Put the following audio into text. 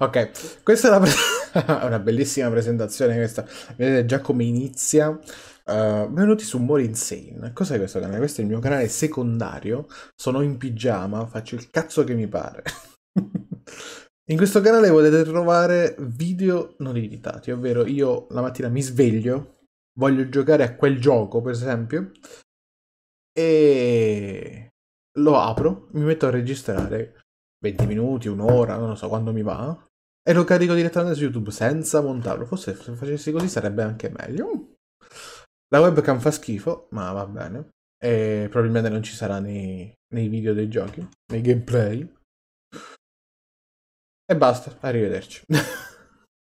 Ok, questa è una, pre- una bellissima presentazione questa. Vedete già come inizia. Uh, eh, benvenuti su More Insane. Cos'è questo canale? Questo è il mio canale secondario. Sono in pigiama, faccio il cazzo che mi pare. in questo canale potete trovare video non editati, ovvero io la mattina mi sveglio, voglio giocare a quel gioco, per esempio, e lo apro, mi metto a registrare 20 minuti, un'ora, non lo so, quando mi va, e lo carico direttamente su YouTube senza montarlo. Forse se facessi così sarebbe anche meglio. La webcam fa schifo, ma va bene. E probabilmente non ci sarà nei, nei video dei giochi, nei gameplay. E basta, arrivederci.